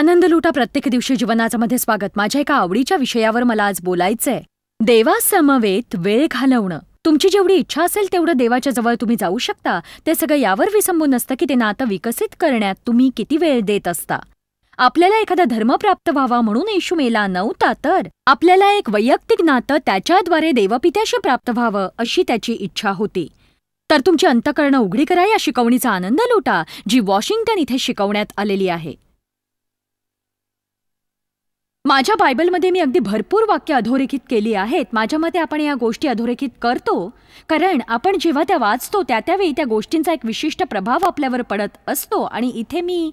आनंद लुटा प्रत्येक दिवशी जीवनाचं मध्ये स्वागत माझ्या एका आवडीच्या विषयावर मला आज बोलायचंय देवासमवेत वेळ घालवणं तुमची जेवढी इच्छा असेल तेवढं देवाच्या जवळ तुम्ही जाऊ शकता ते सगळं यावर विसंबून असतं की ते नातं विकसित करण्यात तुम्ही किती वेळ देत असता आपल्याला एखादा धर्म प्राप्त व्हावा म्हणून येशू मेला नव्हता तर आपल्याला एक वैयक्तिक नातं त्याच्याद्वारे देवपित्याशी प्राप्त व्हावं अशी त्याची इच्छा होती तर तुमची अंतकरणं उघडी करा या शिकवणीचा आनंद लुटा जी वॉशिंग्टन इथे शिकवण्यात आलेली आहे माझ्या बायबलमध्ये मी अगदी भरपूर वाक्य अधोरेखित केली आहेत माझ्या मते आपण या गोष्टी अधोरेखित करतो कारण आपण जेव्हा त्या वाचतो त्या त्यावेळी त्या गोष्टींचा एक विशिष्ट प्रभाव आपल्यावर पडत असतो आणि इथे मी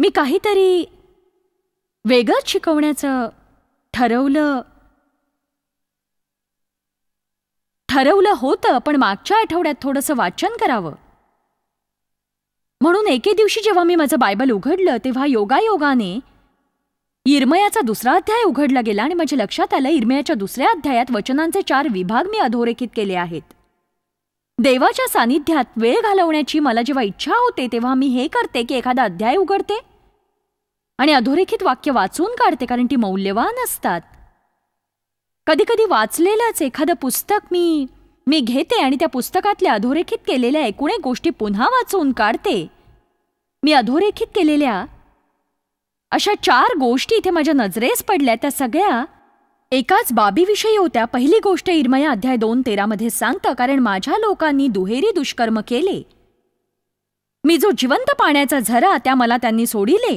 मी काहीतरी वेगळं शिकवण्याचं ठरवलं ठरवलं होतं पण मागच्या आठवड्यात थोडंसं वाचन करावं म्हणून एके दिवशी जेव्हा मी माझं बायबल उघडलं तेव्हा योगायोगाने इरमयाचा दुसरा अध्याय उघडला गेला आणि माझ्या लक्षात आलं इरमयाच्या दुसऱ्या अध्यायात वचनांचे चार विभाग मी अधोरेखित केले आहेत देवाच्या सानिध्यात वेळ घालवण्याची मला जेव्हा इच्छा होते तेव्हा मी हे करते की एखादा अध्याय उघडते आणि अधोरेखित वाक्य वाचून काढते कारण ती मौल्यवान असतात कधीकधी वाचलेलंच एखादं पुस्तक मी मी घेते आणि त्या पुस्तकातल्या अधोरेखित केलेल्या एकूण गोष्टी पुन्हा वाचून काढते मी अधोरेखित केलेल्या अशा चार गोष्टी इथे माझ्या नजरेस पडल्या त्या सगळ्या एकाच बाबीविषयी होत्या पहिली गोष्ट इरमया अध्याय दोन तेरामध्ये सांगतं कारण माझ्या लोकांनी दुहेरी दुष्कर्म केले मी जो जिवंत पाण्याचा झरा त्या मला त्यांनी सोडिले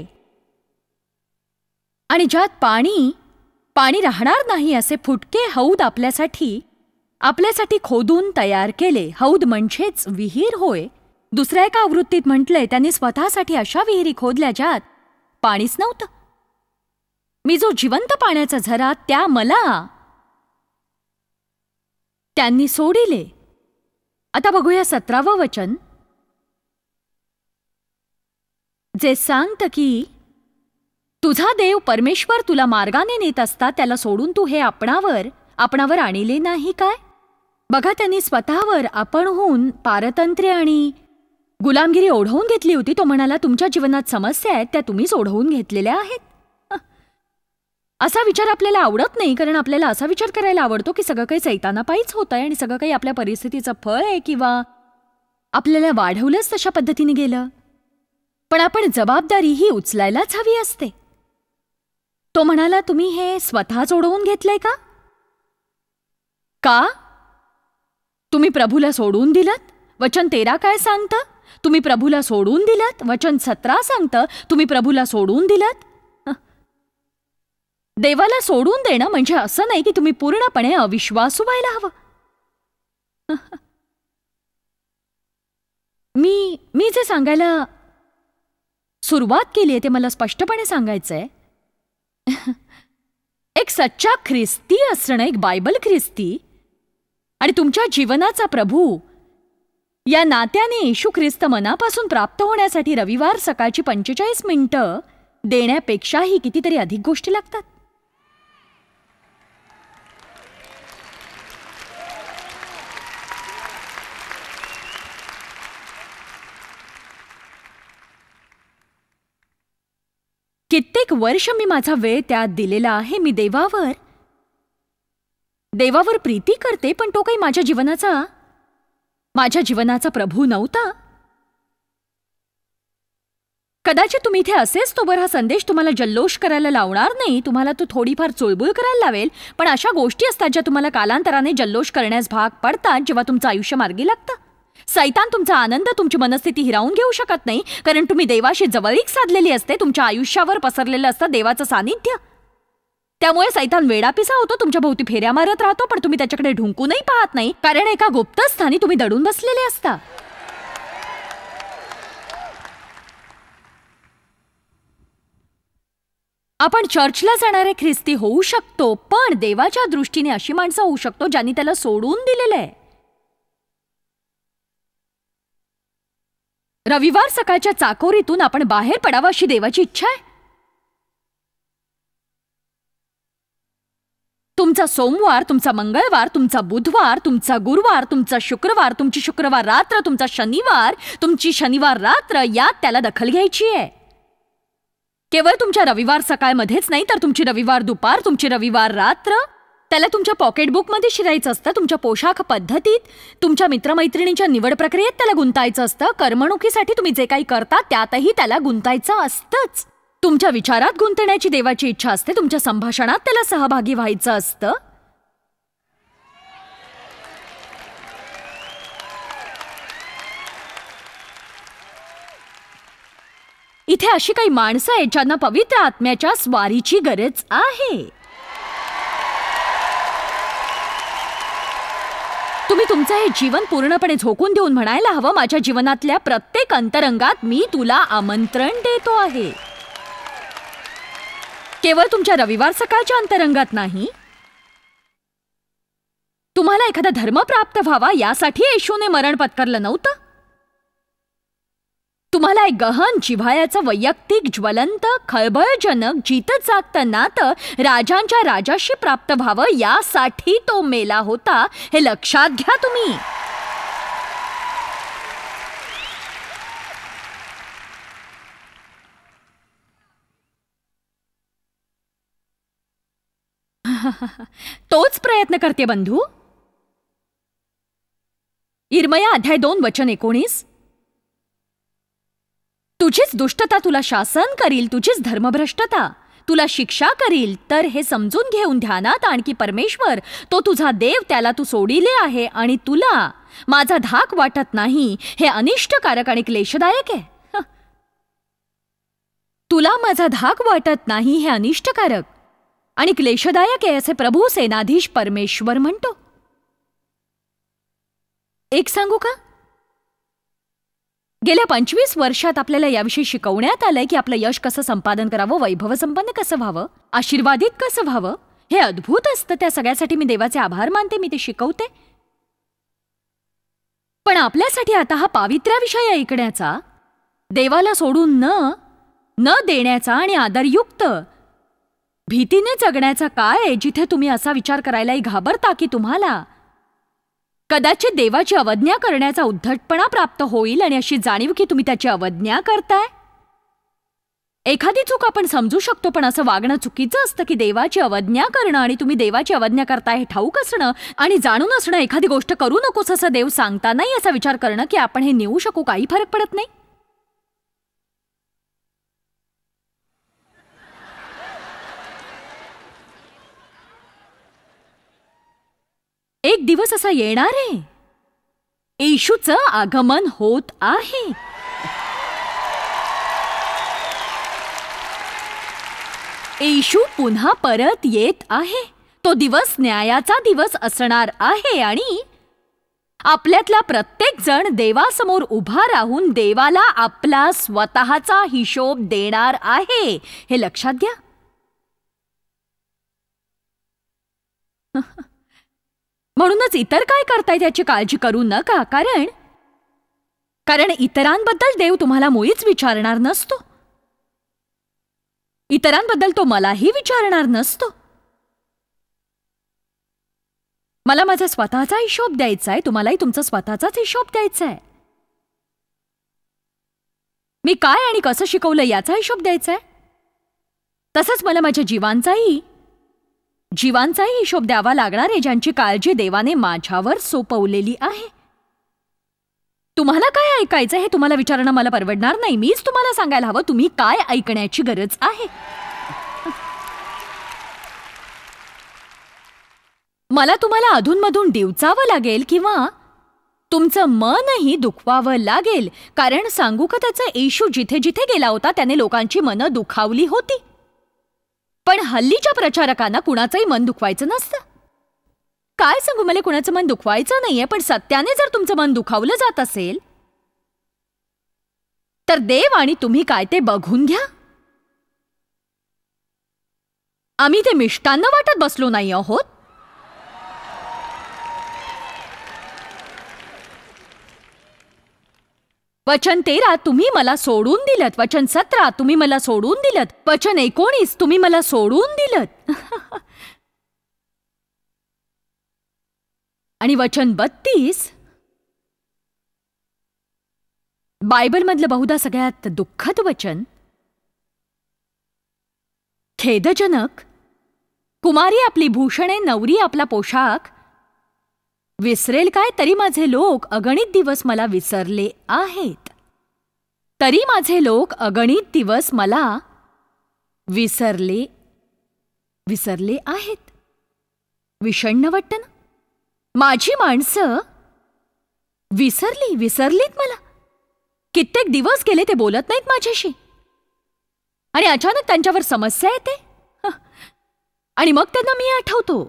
आणि ज्यात पाणी पाणी राहणार नाही असे फुटके हौद आपल्यासाठी आपल्यासाठी खोदून तयार केले हौद म्हणजेच विहीर होय दुसऱ्या एका आवृत्तीत म्हटलंय त्यांनी स्वतःसाठी अशा विहिरी खोदल्या ज्यात पाणीच नव्हतं मी जो जिवंत पाण्याचा झरा त्या मला त्यांनी सोडिले आता बघूया सतरावं वचन जे सांगत की तुझा देव परमेश्वर तुला मार्गाने नेत असता त्याला सोडून तू हे आपणावर आपणावर आणले नाही काय बघा त्यांनी स्वतःवर आपणहून पारतंत्र्य आणि गुलामगिरी ओढवून घेतली होती तो म्हणाला तुमच्या जीवनात समस्या आहेत त्या तुम्हीच ओढवून घेतलेल्या आहेत असा विचार आपल्याला आवडत नाही कारण आपल्याला असा विचार करायला आवडतो की सगळं काही चैताना पायीच होत आहे आणि सगळं काही आपल्या परिस्थितीचं फळ आहे किंवा आपल्याला वाढवलंच तशा पद्धतीने गेलं पण आपण जबाबदारी ही उचलायलाच हवी असते तो म्हणाला तुम्ही हे स्वतःच ओढवून घेतलंय का का तुम्ही प्रभूला सोडून दिलं वचन तेरा काय सांगतं तुम्ही प्रभूला सोडून दिलात वचन सतरा सांगतं तुम्ही प्रभूला सोडून दिलात देवाला सोडून देणं म्हणजे असं नाही की तुम्ही पूर्णपणे अविश्वासू व्हायला हवं मी मी जे सांगायला सुरुवात केली आहे ते मला स्पष्टपणे सांगायचं आहे एक सच्चा ख्रिस्ती असणं एक बायबल ख्रिस्ती आणि तुमच्या जीवनाचा प्रभू या नात्याने येशू ख्रिस्त मनापासून प्राप्त होण्यासाठी रविवार सकाळची पंचेचाळीस मिनिटं देण्यापेक्षाही कितीतरी अधिक गोष्टी लागतात कित्येक वर्ष मी माझा वेळ त्यात दिलेला आहे मी देवावर देवावर प्रीती करते पण तो काही माझ्या जीवनाचा माझ्या जीवनाचा प्रभू नव्हता कदाचित तुम्ही इथे असेच तोवर हा संदेश तुम्हाला जल्लोष करायला लावणार नाही तुम्हाला तो थोडीफार चुळबुळ करायला लावेल पण अशा गोष्टी असतात ज्या तुम्हाला कालांतराने जल्लोष करण्यास भाग पडतात जेव्हा तुमचं आयुष्य मार्गी लागतं सैतान तुमचा आनंद तुमची मनस्थिती हिरावून घेऊ शकत नाही कारण तुम्ही देवाशी जवळीक साधलेली असते तुमच्या आयुष्यावर पसरलेलं असतं देवाचं सानिध्य त्यामुळे सैतान वेडापिसा होतो तुमच्या भोवती फेऱ्या मारत राहतो पण तुम्ही त्याच्याकडे ढुंकूनही पाहत नाही कारण एका गुप्त स्थानी तुम्ही दडून बसलेले असता आपण चर्चला जाणारे ख्रिस्ती होऊ शकतो पण देवाच्या दृष्टीने अशी माणसं होऊ शकतो ज्यांनी त्याला सोडून दिलेलं आहे रविवार सकाळच्या चाकोरीतून आपण बाहेर पडावं अशी देवाची इच्छा आहे तुमचा सोमवार तुमचा मंगळवार तुमचा बुधवार तुमचा गुरुवार तुमचा शुक्रवार तुमची शुक्रवार रात्र तुमचा शनिवार तुमची शनिवार रात्र यात त्याला दखल घ्यायची आहे केवळ तुमच्या रविवार सकाळमध्येच नाही तर तुमची रविवार दुपार तुमची रविवार रात्र त्याला तुमच्या पॉकेटबुकमध्ये शिरायचं असतं तुमच्या पोशाख पद्धतीत तुमच्या मित्रमैत्रिणींच्या निवड प्रक्रियेत त्याला गुंतायचं असतं करमणुकीसाठी तुम्ही जे काही करता त्यातही त्याला गुंतायचं असतंच तुमच्या विचारात गुंतण्याची देवाची इच्छा असते तुमच्या संभाषणात त्याला सहभागी व्हायचं असतं इथे अशी काही माणसं आहेत ज्यांना पवित्र आत्म्याच्या स्वारीची गरज आहे तुम्ही तुमचं हे जीवन पूर्णपणे झोकून देऊन म्हणायला हवं माझ्या जीवनातल्या प्रत्येक अंतरंगात मी तुला आमंत्रण देतो आहे केवळ तुमच्या रविवार सकाळच्या अंतरंगात नाही तुम्हाला एखादा धर्म प्राप्त व्हावा यासाठी येशूने मरण पत्करलं नव्हतं तुम्हाला एक गहन जिव्हाळ्याचं वैयक्तिक ज्वलंत खळबळजनक जितत जागत नात, राजांच्या राजाशी प्राप्त व्हावं यासाठी तो मेला होता हे लक्षात घ्या तुम्ही तोच प्रयत्न करते बंधु इरमया अध्याय दोन वचन एकोणीस तुझीच दुष्टता तुला शासन करील तुझीच धर्मभ्रष्टता तुला शिक्षा करील तर हे समजून घेऊन ध्यानात आणखी परमेश्वर तो तुझा देव त्याला तू सोडिले आहे आणि तुला माझा धाक वाटत नाही हे अनिष्टकारक आणि क्लेशदायक आहे तुला माझा धाक वाटत नाही हे अनिष्टकारक आणि क्लेशदायक आहे असे प्रभू सेनाधीश परमेश्वर म्हणतो एक सांगू का गेल्या पंचवीस वर्षात आपल्याला याविषयी शिकवण्यात आलंय की आपलं यश कसं संपादन करावं वैभव संपन्न कसं व्हावं आशीर्वादित कसं व्हावं हे अद्भुत असतं त्या सगळ्यासाठी मी देवाचे आभार मानते मी ते शिकवते पण आपल्यासाठी आता हा पावित्र्याविषय ऐकण्याचा देवाला सोडून न न देण्याचा आणि आदरयुक्त भीतीने जगण्याचा काय जिथे तुम्ही असा विचार करायलाही घाबरता की तुम्हाला कदाचित देवाची अवज्ञा करण्याचा उद्धटपणा प्राप्त होईल आणि अशी जाणीव की तुम्ही त्याची अवज्ञा करताय एखादी चूक आपण समजू शकतो पण असं वागणं चुकीचं असतं की देवाची अवज्ञा करणं आणि तुम्ही देवाची अवज्ञा करताय हे ठाऊक असणं आणि जाणून असणं एखादी गोष्ट करू नकोस असं देव सांगता नाही असा विचार करणं की आपण हे नेऊ शकू काही फरक पडत नाही एक दिवस असा येणार आहे येशूच आगमन होत आहे येशू पुन्हा परत येत आहे तो दिवस न्यायाचा दिवस असणार आहे आणि आपल्यातला प्रत्येक जण देवासमोर उभा राहून देवाला आपला स्वतःचा हिशोब देणार आहे हे लक्षात घ्या म्हणूनच इतर काय करतायत याची काळजी करू नका कारण कारण इतरांबद्दल देव तुम्हाला मुळीच विचारणार नसतो इतरांबद्दल तो मलाही विचारणार नसतो मला माझा स्वतःचा हिशोब द्यायचा आहे तुम्हालाही तुमचा स्वतःचाच हिशोब द्यायचा आहे मी काय आणि कसं शिकवलं याचा हिशोब द्यायचा आहे तसंच मला माझ्या जीवांचाही जीवांचाही हिशोब द्यावा लागणार आहे ज्यांची काळजी देवाने माझ्यावर सोपवलेली आहे तुम्हाला काय ऐकायचं हे तुम्हाला विचारणं मला परवडणार नाही मीच तुम्हाला सांगायला हवं तुम्ही काय ऐकण्याची गरज आहे मला तुम्हाला अधूनमधून डिवचावं लागेल किंवा तुमचं मनही दुखवावं लागेल कारण सांगू का त्याचा येशू जिथे जिथे गेला होता त्याने लोकांची मनं दुखावली होती पण हल्लीच्या प्रचारकांना कुणाचंही मन दुखवायचं नसतं काय सांगू मला कुणाचं मन दुखवायचं नाहीये पण सत्याने जर तुमचं मन दुखावलं जात असेल तर देव आणि तुम्ही काय ते बघून घ्या आम्ही ते मिष्टांना वाटत बसलो नाही आहोत वचन तेरा तुम्ही मला सोडून दिलत वचन सतरा तुम्ही मला सोडून दिलत वचन एकोणीस तुम्ही मला सोडून दिलत आणि वचन बत्तीस मधलं बहुधा सगळ्यात दुःखद वचन खेदजनक कुमारी आपली भूषणे नवरी आपला पोशाख विसरेल काय तरी माझे लोक अगणित दिवस मला विसरले आहेत तरी माझे लोक अगणित दिवस मला विसरले विसरले आहेत विषण्ण वाटत ना माझी माणसं विसरली विसरलीत मला कित्येक दिवस गेले ते बोलत नाहीत माझ्याशी आणि अचानक त्यांच्यावर समस्या येते आणि मग त्यांना मी आठवतो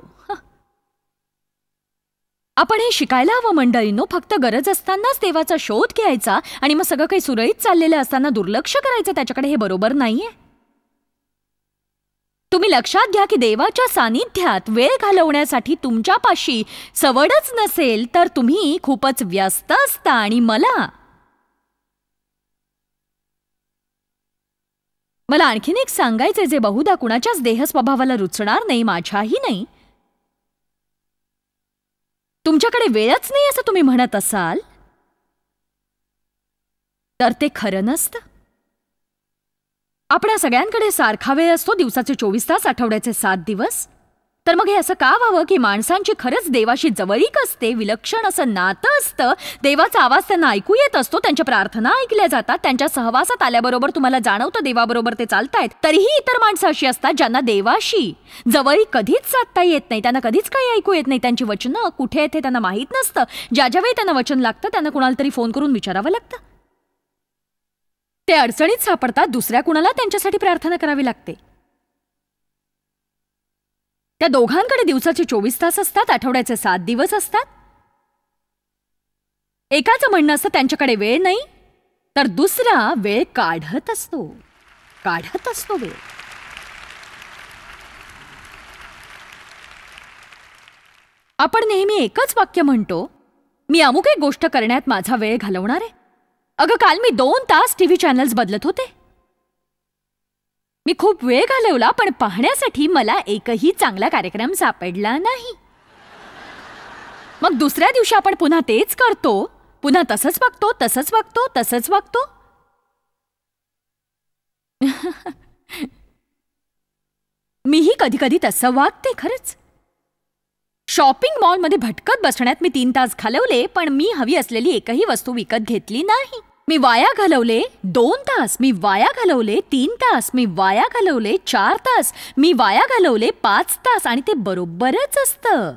आपण हे शिकायला हवं मंडळींनो फक्त गरज असतानाच देवाचा शोध घ्यायचा आणि मग सगळं काही सुरळीत चाललेलं असताना दुर्लक्ष करायचं त्याच्याकडे हे बरोबर नाहीये तुम्ही लक्षात घ्या की देवाच्या सानिध्यात वेळ घालवण्यासाठी तुमच्यापाशी सवडच नसेल तर तुम्ही खूपच व्यस्त असता आणि मला मला आणखीन एक सांगायचे जे बहुधा कुणाच्याच देहस्वभावाला रुचणार नाही माझ्याही नाही तुमच्याकडे वेळच नाही असं तुम्ही म्हणत असाल तर ते खरं नसतं आपल्या सगळ्यांकडे सारखा वेळ असतो दिवसाचे चोवीस तास आठवड्याचे सात दिवस तर मग हे असं का व्हावं की माणसांची खरंच देवाशी जवळीक असते विलक्षण असं नातं असतं देवाचा आवाज त्यांना ऐकू येत असतो त्यांच्या प्रार्थना ऐकल्या जातात त्यांच्या सहवासात आल्याबरोबर तुम्हाला जाणवतं देवाबरोबर ते चालतायत तरीही इतर माणसं अशी असतात ज्यांना देवाशी जवळीक कधीच साधता येत नाही त्यांना कधीच काही ऐकू येत नाही त्यांची वचनं कुठे आहेत हे त्यांना माहीत नसतं ज्या ज्यावेळी त्यांना वचन लागतं त्यांना कुणाला तरी फोन करून विचारावं लागतं ते अडचणीत सापडतात दुसऱ्या कुणाला त्यांच्यासाठी प्रार्थना करावी लागते त्या दोघांकडे दिवसाचे चोवीस तास असतात आठवड्याचे सात दिवस असतात एकाचं म्हणणं असतं त्यांच्याकडे वेळ नाही तर दुसरा वेळ काढत असतो काढत असतो वेळ आपण नेहमी एकच वाक्य म्हणतो मी अमुक एक गोष्ट करण्यात माझा वेळ घालवणार आहे अगं काल मी दोन तास टीव्ही चॅनल्स बदलत होते मी खूप वेळ घालवला पण पाहण्यासाठी मला एकही चांगला कार्यक्रम सापडला नाही मग दुसऱ्या दिवशी आपण पुन्हा तेच करतो पुन्हा तसंच वागतो तसंच वागतो तसंच वागतो मीही कधी कधी तसं वागते खरंच शॉपिंग मॉलमध्ये भटकत बसण्यात मी तीन तास घालवले पण मी हवी असलेली एकही वस्तू विकत घेतली नाही मी वाया घालवले दोन तास मी वाया घालवले तीन तास मी वाया घालवले चार तास मी वाया घालवले पाच तास आणि ते बरोबरच असतं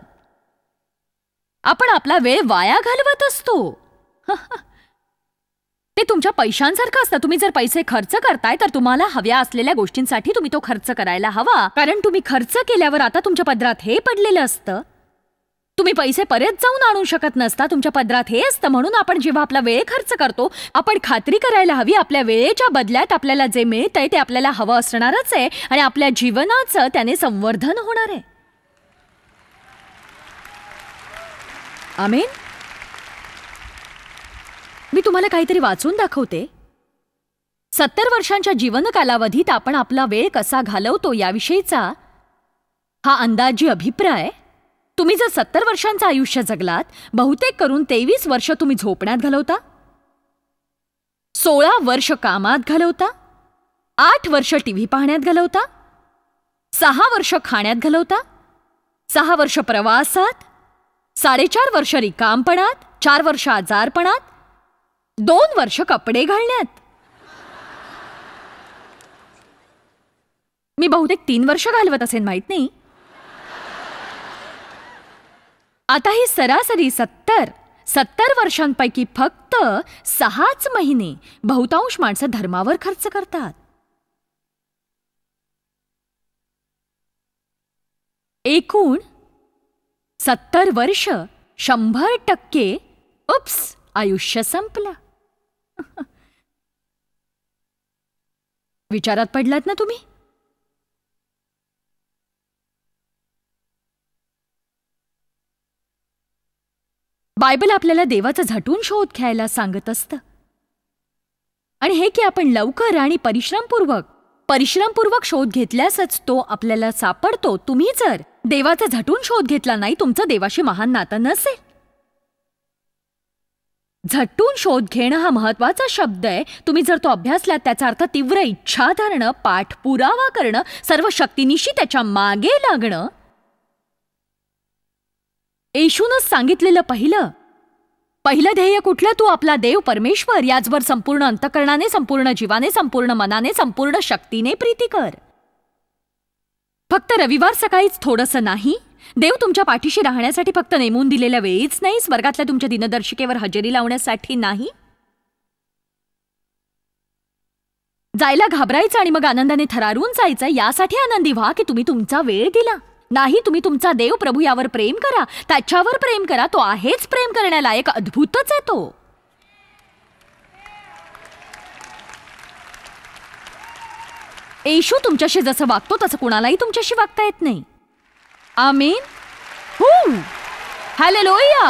आपण आपला वेळ वाया घालवत असतो ते तुमच्या पैशांसारखं असतं तुम्ही जर पैसे खर्च करताय तर तुम्हाला हव्या असलेल्या गोष्टींसाठी तुम्ही तो खर्च करायला हवा कारण तुम्ही खर्च केल्यावर आता तुमच्या पदरात हे पडलेलं असतं तुम्ही पैसे परत जाऊन आणू शकत नसता तुमच्या पदरात हे असतं म्हणून आपण जेव्हा आपला वेळ खर्च करतो आपण खात्री करायला हवी आपल्या वेळेच्या बदल्यात आपल्याला जे मिळत आहे ते आपल्याला हवं असणारच आहे आणि आपल्या जीवनाचं त्याने संवर्धन होणार आहे आमेन मी तुम्हाला काहीतरी वाचून दाखवते सत्तर वर्षांच्या जीवन कालावधीत आपण आपला वेळ कसा घालवतो याविषयीचा हा अंदाजी अभिप्राय तुम्ही जर सत्तर वर्षांचं आयुष्य जगलात बहुतेक करून तेवीस वर्ष तुम्ही झोपण्यात घालवता सोळा वर्ष कामात घालवता आठ वर्ष टी व्ही पाहण्यात घालवता सहा वर्ष खाण्यात घालवता सहा वर्ष प्रवासात साडेचार वर्ष रिकामपणात चार वर्ष आजारपणात दोन वर्ष कपडे घालण्यात मी बहुतेक तीन वर्ष घालवत असेन माहीत नाही आता ही सरासरी सत्तर सत्तर वर्षांपैकी फक्त सहाच महिने बहुतांश माणसं धर्मावर खर्च करतात एकूण सत्तर वर्ष शंभर टक्के उप्स आयुष्य संपलं विचारात पडलात ना तुम्ही बायबल आपल्याला देवाचा झटून शोध घ्यायला सांगत असतं आणि हे की आपण लवकर आणि परिश्रमपूर्वक परिश्रमपूर्वक शोध घेतल्यासच तो आपल्याला सापडतो तुम्ही जर देवाचा झटून शोध घेतला नाही तुमचं देवाशी महान नातं नसेल झटून शोध घेणं हा महत्वाचा शब्द आहे तुम्ही जर तो अभ्यासला त्याचा अर्थ तीव्र इच्छा धरणं पाठपुरावा करणं सर्व शक्तीनिशी त्याच्या मागे लागणं येशूनच सांगितलेलं पहिलं पहिलं ध्येय कुठलं तू आपला देव परमेश्वर याचवर संपूर्ण अंतकरणाने संपूर्ण जीवाने संपूर्ण मनाने संपूर्ण शक्तीने प्रीती कर फक्त रविवार सकाळीच थोडंसं नाही देव तुमच्या पाठीशी राहण्यासाठी फक्त नेमून दिलेल्या वेळीच नाही स्वर्गातल्या तुमच्या दिनदर्शिकेवर हजेरी लावण्यासाठी नाही जायला घाबरायचं आणि मग आनंदाने थरारून जायचं यासाठी आनंदी व्हा की तुम्ही तुमचा वेळ दिला नाही तुम्ही तुमचा देव प्रभू यावर प्रेम करा त्याच्यावर प्रेम करा तो आहेच प्रेम करण्याला एक अद्भुतच आहे तो येशू तुमच्याशी जसं वागतो तसं कुणालाही तुमच्याशी वागता येत नाही आमीन हू लोया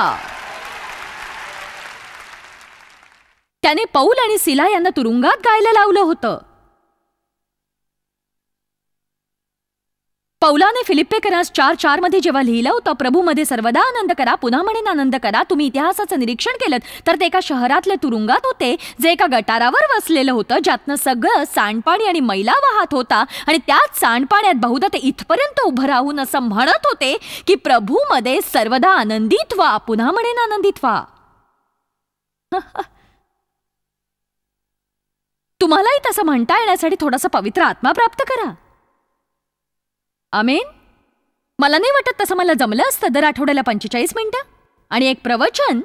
त्याने पौल आणि सिला यांना तुरुंगात गायला लावलं होतं पौलाने फिलिप्पेकर चार चार मध्ये जेव्हा लिहिलं होतं मध्ये सर्वदा आनंद करा पुन्हा म्हणे आनंद करा तुम्ही इतिहासाचं निरीक्षण केलं तर ते एका शहरातले तुरुंगात होते जे एका गटारावर वसलेलं होतं ज्यातनं सगळं सांडपाणी आणि मैला वाहत होता आणि त्याच सांडपाण्यात बहुधा ते इथपर्यंत उभं राहून असं म्हणत होते की प्रभूमध्ये सर्वदा आनंदित व्हा पुन्हा म्हणे आनंदित व्हा तुम्हालाही तसं म्हणता येण्यासाठी थोडासा पवित्र आत्मा प्राप्त करा आमेन मला नाही वाटत तसं मला जमलं असतं दर आठवड्याला पंचेचाळीस मिनिटं आणि एक प्रवचन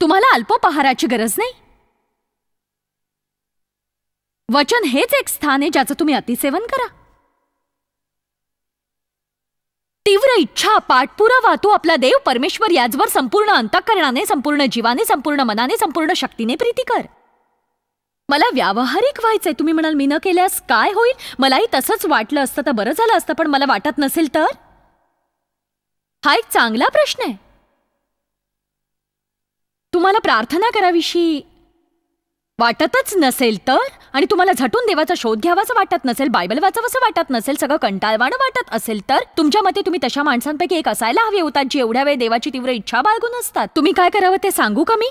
तुम्हाला अल्पोपहाराची गरज नाही वचन हेच एक स्थान आहे ज्याचं तुम्ही अतिसेवन करा तीव्र इच्छा पाठपुरावा तो आपला देव परमेश्वर याचवर संपूर्ण अंतकरणाने संपूर्ण जीवाने संपूर्ण मनाने संपूर्ण शक्तीने प्रीती कर मला व्यावहारिक व्हायचंय तुम्ही म्हणाल मी न केल्यास काय होईल मलाही तसंच वाटलं असतं तर बरं झालं असतं पण मला वाटत नसेल तर हा एक चांगला प्रश्न आहे तुम्हाला प्रार्थना कराविषयी वाटतच नसेल तर आणि तुम्हाला झटून देवाचा शोध घ्यावाचं वाटत नसेल बायबल वाचावंसं वाटत नसेल सगळं कंटाळवाणं वाटत असेल तर तुमच्या मते तुम्ही तशा माणसांपैकी एक असायला हवे होतात जी एवढ्या वेळ देवाची तीव्र इच्छा बाळगून असतात तुम्ही काय करावं ते सांगू का मी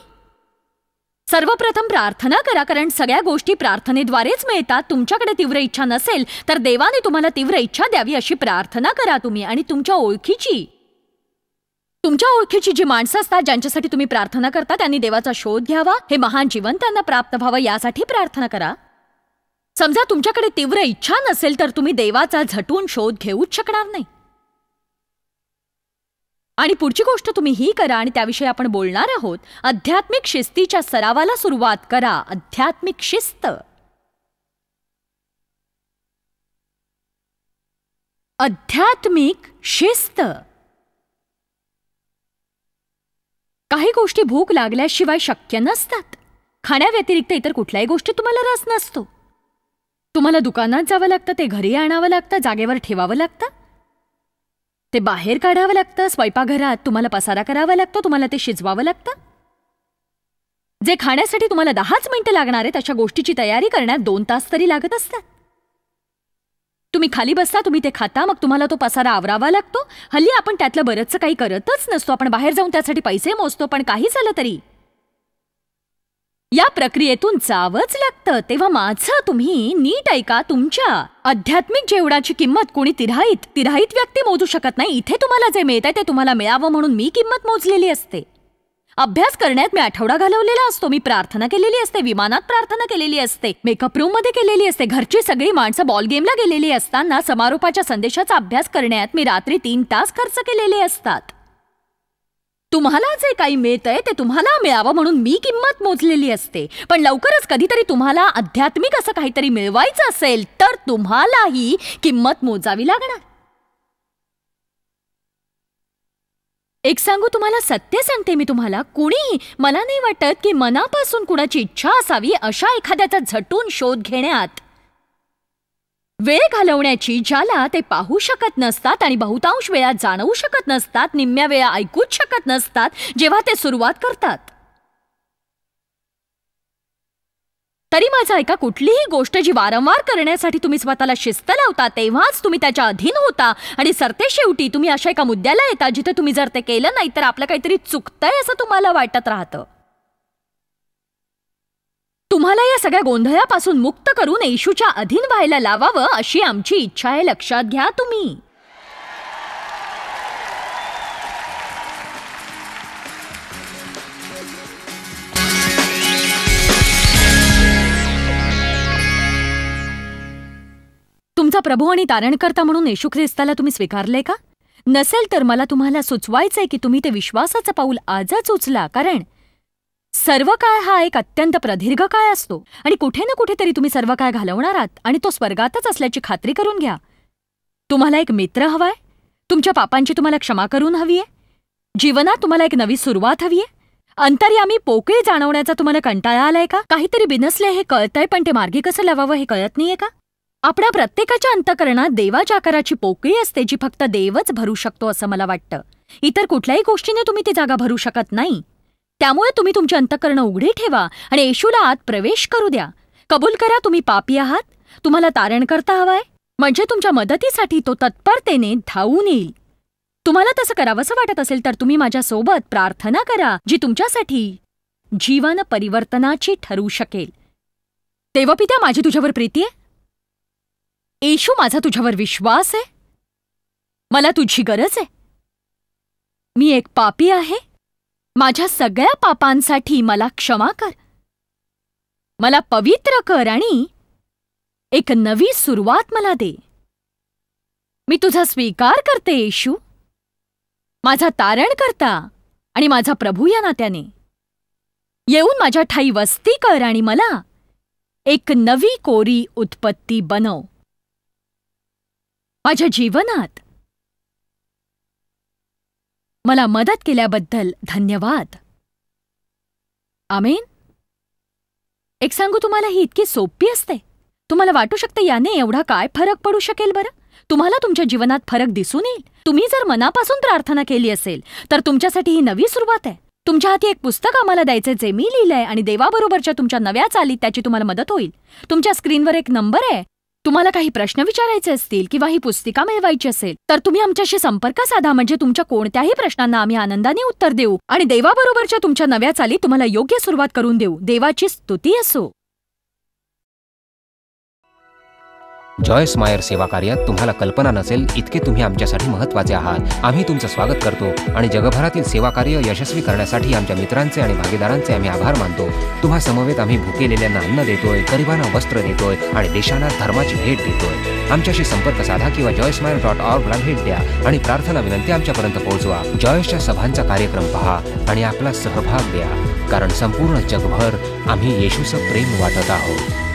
सर्वप्रथम प्रार्थना करा कारण सगळ्या गोष्टी प्रार्थनेद्वारेच मिळतात तुमच्याकडे तीव्र इच्छा नसेल तर देवाने तुम्हाला तीव्र इच्छा द्यावी अशी प्रार्थना करा तुम्ही आणि तुमच्या ओळखीची तुमच्या ओळखीची जी माणसं असतात ज्यांच्यासाठी तुम्ही प्रार्थना करता त्यांनी देवाचा शोध घ्यावा हे महान जीवन त्यांना प्राप्त व्हावं यासाठी प्रार्थना करा समजा तुमच्याकडे तीव्र इच्छा नसेल तर तुम्ही देवाचा झटून शोध घेऊच शकणार नाही आणि पुढची गोष्ट तुम्ही ही करा आणि त्याविषयी आपण बोलणार आहोत आध्यात्मिक शिस्तीच्या सरावाला सुरुवात करा आध्यात्मिक शिस्त आध्यात्मिक शिस्त काही गोष्टी भूक लागल्याशिवाय शक्य नसतात खाण्याव्यतिरिक्त इतर कुठल्याही गोष्टी तुम्हाला रस नसतो तुम्हाला दुकानात जावं लागतं ते घरी आणावं लागतं जागेवर ठेवावं लागतं ते बाहेर काढावं लागतं स्वयंपाकघरात तुम्हाला पसारा करावा लागतो तुम्हाला ते शिजवावं लागतं जे खाण्यासाठी तुम्हाला दहाच मिनिटं लागणार आहेत अशा गोष्टीची तयारी करण्यात दोन तास तरी लागत असतात तुम्ही खाली बसता तुम्ही ते खाता मग तुम्हाला तो पसारा आवरावा लागतो हल्ली आपण त्यातलं बरंचसं काही करतच नसतो आपण बाहेर जाऊन त्यासाठी पैसे मोजतो पण काही झालं तरी या प्रक्रियेतून जावंच लागतं तेव्हा माझं तुम्ही नीट ऐका तुमच्या आध्यात्मिक जेवणाची किंमत कोणी तिराहित तिराहित व्यक्ती मोजू शकत नाही इथे तुम्हाला जे मिळत आहे ते तुम्हाला मिळावं म्हणून मी किंमत मोजलेली असते अभ्यास करण्यात मी आठवडा घालवलेला असतो मी प्रार्थना केलेली असते विमानात प्रार्थना केलेली असते मेकअप रूम मध्ये केलेली असते घरची सगळी माणसं बॉल गेमला गेलेली असताना समारोपाच्या संदेशाचा अभ्यास करण्यात मी रात्री तीन तास खर्च केलेले असतात तुम्हाला जे काही मिळतंय ते तुम्हाला मिळावं म्हणून मी किंमत मोजलेली असते पण लवकरच कधीतरी तुम्हाला आध्यात्मिक असं काहीतरी मिळवायचं असेल तर तुम्हालाही किंमत मोजावी लागणार एक सांगू तुम्हाला सत्य सांगते मी तुम्हाला कुणी मला नाही वाटत की मनापासून कुणाची इच्छा असावी अशा एखाद्याचा झटून शोध घेण्यात वेळ घालवण्याची ज्याला ते पाहू शकत नसतात आणि बहुतांश वेळा जाणवू शकत नसतात निम्म्या वेळा ऐकूच शकत नसतात जेव्हा ते सुरुवात करतात तरी माझा ऐका कुठलीही गोष्ट जी वारंवार करण्यासाठी तुम्ही स्वतःला शिस्त लावता तेव्हाच तुम्ही त्याच्या अधीन होता आणि सरते शेवटी तुम्ही अशा एका मुद्द्याला येता जिथे तुम्ही जर ते केलं नाही तर आपलं काहीतरी चुकतंय असं तुम्हाला वाटत राहतं तुम्हाला या सगळ्या गोंधळापासून मुक्त करून येशूच्या अधीन व्हायला लावावं अशी आमची इच्छा आहे लक्षात घ्या तुम्ही तुमचा प्रभू आणि तारणकर्ता म्हणून येशू ख्रिस्ताला तुम्ही स्वीकारले का नसेल तर मला तुम्हाला सुचवायचंय की तुम्ही ते विश्वासाचं पाऊल आजच उचला कारण सर्व काळ हा एक अत्यंत प्रदीर्घ काळ असतो आणि कुठे ना कुठेतरी तुम्ही सर्व काय घालवणार आहात आणि तो स्वर्गातच असल्याची खात्री करून घ्या तुम्हाला एक मित्र हवाय तुमच्या पापांची तुम्हाला क्षमा करून हवीये जीवनात तुम्हाला एक नवी सुरुवात हवीये आहे अंतर्यामी पोकळी जाणवण्याचा तुम्हाला कंटाळा आलाय का काहीतरी बिनसले हे कळतंय पण ते मार्गी कसं लावावं हे कळत नाहीये का आपल्या प्रत्येकाच्या अंतकरणात देवाच्या आकाराची पोकळी असते जी फक्त देवच भरू शकतो असं मला वाटतं इतर कुठल्याही गोष्टीने तुम्ही ती जागा भरू शकत नाही त्यामुळे तुम्ही तुमचे अंतकरण उघडे ठेवा आणि येशूला आत प्रवेश करू द्या कबूल करा तुम्ही पापी आहात तुम्हाला तारण करता हवाय म्हणजे तुमच्या मदतीसाठी तो तत्परतेने धावून येईल तुम्हाला तसं करावंसं वाटत असेल तर तुम्ही माझ्यासोबत प्रार्थना करा जी तुमच्यासाठी जीवन परिवर्तनाची ठरू शकेल तेव्हा माझी तुझ्यावर प्रीती आहे येशू माझा तुझ्यावर विश्वास आहे मला तुझी गरज आहे मी एक पापी आहे माझ्या सगळ्या पापांसाठी मला क्षमा कर मला पवित्र कर आणि एक नवी सुरुवात मला दे मी तुझा स्वीकार करते येशू माझा तारण करता आणि माझा प्रभू या नात्याने येऊन माझ्या ठाई वस्ती कर आणि मला एक नवी कोरी उत्पत्ती बनव माझ्या जीवनात मला मदत केल्याबद्दल धन्यवाद आमेन एक सांगू तुम्हाला ही इतकी सोपी असते तुम्हाला वाटू शकते याने एवढा काय फरक पडू शकेल बरं तुम्हाला तुमच्या जीवनात फरक दिसून येईल तुम्ही जर मनापासून प्रार्थना केली असेल तर तुमच्यासाठी ही नवी सुरुवात आहे तुमच्या हाती एक पुस्तक आम्हाला द्यायचं जे मी लिहिलंय आणि देवाबरोबरच्या तुमच्या नव्या चालीत त्याची तुम्हाला मदत होईल तुमच्या स्क्रीनवर एक नंबर आहे तुम्हाला काही प्रश्न विचारायचे असतील किंवा ही पुस्तिका मिळवायची असेल तर तुम्ही आमच्याशी संपर्क साधा म्हणजे तुमच्या कोणत्याही प्रश्नांना आम्ही आनंदाने उत्तर देऊ आणि देवाबरोबरच्या तुमच्या नव्या चाली तुम्हाला योग्य सुरुवात करून देऊ देवाची स्तुती असो जॉयस मायर सेवा कार्यात तुम्हाला कल्पना नसेल इतके तुम्ही आमच्यासाठी महत्त्वाचे आहात आम्ही तुमचं स्वागत करतो आणि जगभरातील सेवा कार्य यशस्वी करण्यासाठी आमच्या मित्रांचे आणि भागीदारांचे आम्ही आभार मानतो तुम्हा समवेत आम्ही भुकेलेल्यांना अन्न देतोय गरिबांना वस्त्र देतोय आणि देशांना धर्माची भेट देतोय आमच्याशी संपर्क साधा किंवा जॉयस मायर डॉट ला भेट द्या आणि प्रार्थना विनंती आमच्यापर्यंत पोहोचवा जॉयसच्या सभांचा कार्यक्रम पहा आणि आपला सहभाग द्या कारण संपूर्ण जगभर आम्ही येशूचं प्रेम वाटत आहोत